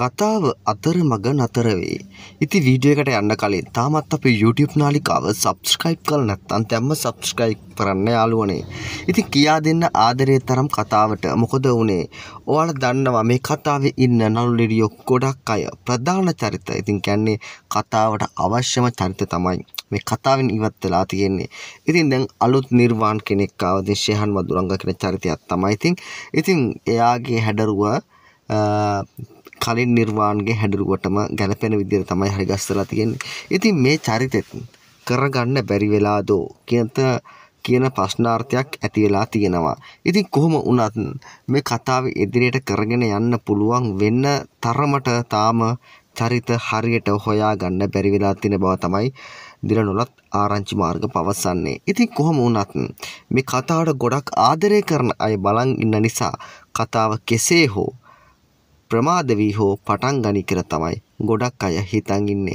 කතාව අතරමග නතර වේ. ඉති වීඩියෝ එකට යන්න කලින් තාමත් අපේ YouTube නාලිකාව subscribe කරලා නැත්නම් දැම්ම subscribe කරන්න යාළුවනේ. ඉතින් කියා දෙන්න ආදරේ තරම් කතාවට මොකද වුනේ? ඔයාලා දන්නවා මේ කතාවේ ඉන්න නළු ලිරියෝ ගොඩක් අය ප්‍රධාන චරිත. ඉතින් කියන්නේ කතාවට අවශ්‍යම චරිත තමයි මේ කතාවෙන් ඉවත් වෙලා තියෙන්නේ. ඉතින් දැන් අලුත් නිර්වාන් කෙනෙක් ආවද ශේහන් වදුරංග කියන චරිතයක් තමයි. ඉතින් ඉතින් එයාගේ හැඩරුව කලින් නිර්වාන්ගේ හැඩරුවටම ගැලපෙන විදිර තමයි හරිගස්සලා තියෙන්නේ. ඉතින් මේ චරිතෙත් කරගන්න බැරි වෙලා දෝ කියත කියන ප්‍රශ්නාර්ථයක් ඇති වෙලා තියෙනවා. ඉතින් කොහොම වුණත් මේ කතාව ඉදිරියට කරගෙන යන්න පුළුවන් වෙන්න තරමට තාම චරිත හරියට හොයා ගන්න බැරි වෙලා තියෙන බව තමයි දිලනොලත් ආරංචි මාර්ග පවසන්නේ. ඉතින් කොහොම වුණත් මේ කතාවට ගොඩක් ආදරය කරන අය බලන් ඉන්න නිසා කතාව කෙසේ හෝ ප්‍රමාද වී හෝ පටන් ගනි කියලා තමයි ගොඩක් අය හිතන් ඉන්නේ.